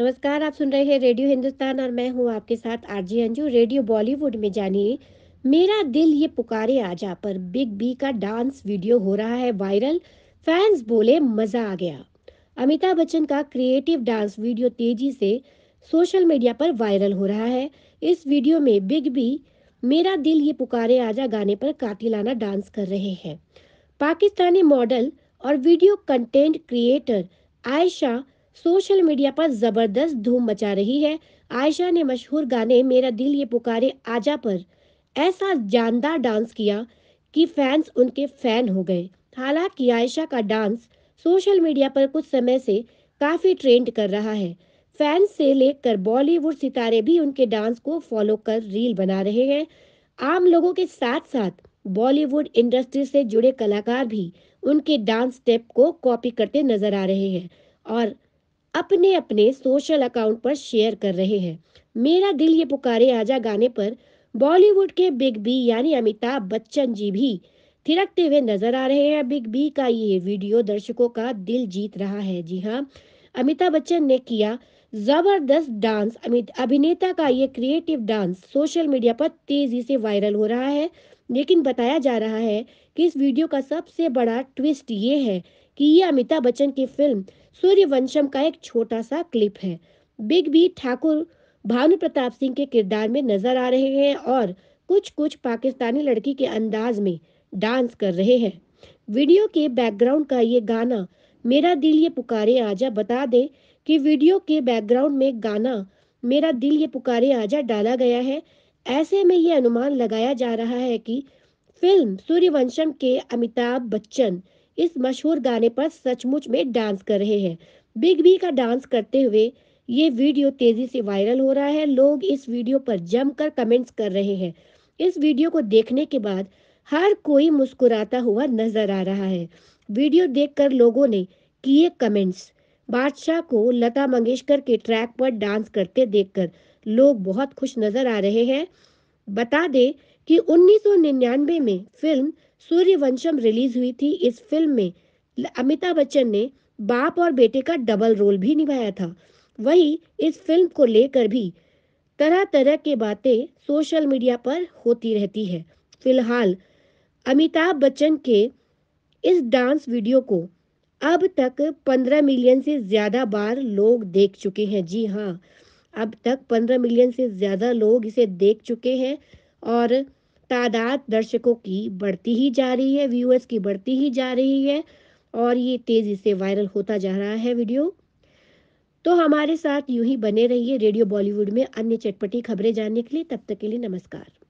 नमस्कार आप सुन रहे हैं रेडियो हिंदुस्तान और मैं हूं आपके साथ आरजी अंजू रेडियो बॉलीवुड में जानिए मेरा दिल ये पुकारे आजा पर बिग बी का डांस वीडियो हो रहा है वायरल फैंस बोले मजा आ गया अमिताभ बच्चन का क्रिएटिव डांस वीडियो तेजी से सोशल मीडिया पर वायरल हो रहा है इस वीडियो में बिग बी मेरा दिल ये पुकारे आजा गाने पर कातिलाना डांस कर रहे हैं पाकिस्तानी मॉडल और video content creator Ayesha social media पर जबरदस्त धूम मचा रही है आयशा ने मशहूर गाने मेरा दिल ये पुकारे आजा पर ऐसा जानदार डांस किया कि फैंस उनके फैन हो गए हालांकि आयशा का डांस सोशल मीडिया पर कुछ समय से काफ़ी ट्रेंड कर रहा है फैंस से लेकर बॉलीवुड सितारे भी उनके डांस को फॉलो कर रील बना रहे हैं आम लोगों के साथ साथ बॉलीवुड इंडस्ट्री से जुड़े कलाकार भी उनके डांस स्टेप को कॉपी करते नजर आ रहे हैं और अपने अपने सोशल अकाउंट पर शेयर कर रहे हैं मेरा दिल ये पुकारे आजा गाने पर बॉलीवुड के बिग बी यानी अमिताभ बच्चन जी भी थिरकते हुए नजर आ रहे हैं बिग बी का ये वीडियो दर्शकों का दिल जीत रहा है जी हाँ अमिताभ बच्चन ने किया जबरदस्त डांस अभिनेता का ये क्रिएटिव डांस सोशल मीडिया पर तेजी से वायरल हो रहा है लेकिन बताया जा रहा है कि इस वीडियो का सबसे बड़ा ट्विस्ट ये है कि ये अमिताभ बच्चन की फिल्म सूर्यवंशम का एक छोटा सा क्लिप है बिग बी ठाकुर भानु प्रताप सिंह के किरदार में नजर आ रहे हैं और कुछ कुछ पाकिस्तानी लड़की के अंदाज में डांस कर रहे हैं वीडियो के बैकग्राउंड का ये गाना मेरा दिल ये पुकारे आजा बता दे कि वीडियो के बैकग्राउंड में गाना मेरा दिल ये पुकारे आजा डाला गया है ऐसे में ये अनुमान लगाया जा रहा है कि फिल्म सूर्यवंशम के अमिताभ बच्चन इस मशहूर गाने पर सचमुच में डांस कर रहे हैं बिग बी का डांस करते हुए ये वीडियो तेजी से वायरल हो रहा है लोग इस वीडियो पर जमकर कमेंट्स कर रहे हैं इस वीडियो को देखने के बाद हर कोई मुस्कुराता हुआ नजर आ रहा है वीडियो देखकर लोगों ने किए कमेंट्स बादशाह को लता मंगेशकर के ट्रैक पर डांस करते देखकर लोग बहुत खुश नजर आ रहे हैं बता दें कि 1999 में फिल्म सूर्यवंशम रिलीज हुई थी इस फिल्म में अमिताभ बच्चन ने बाप और बेटे का डबल रोल भी निभाया था वही इस फिल्म को लेकर भी तरह तरह के बातें सोशल मीडिया पर होती रहती है फिलहाल अमिताभ बच्चन के इस डांस वीडियो को अब तक 15 मिलियन से ज़्यादा बार लोग देख चुके हैं जी हाँ अब तक 15 मिलियन से ज़्यादा लोग इसे देख चुके हैं और तादाद दर्शकों की बढ़ती ही जा रही है व्यूअर्स की बढ़ती ही जा रही है और ये तेज़ी से वायरल होता जा रहा है वीडियो तो हमारे साथ यूं ही बने रहिए रेडियो बॉलीवुड में अन्य चटपटी खबरें जानने के लिए तब तक के लिए नमस्कार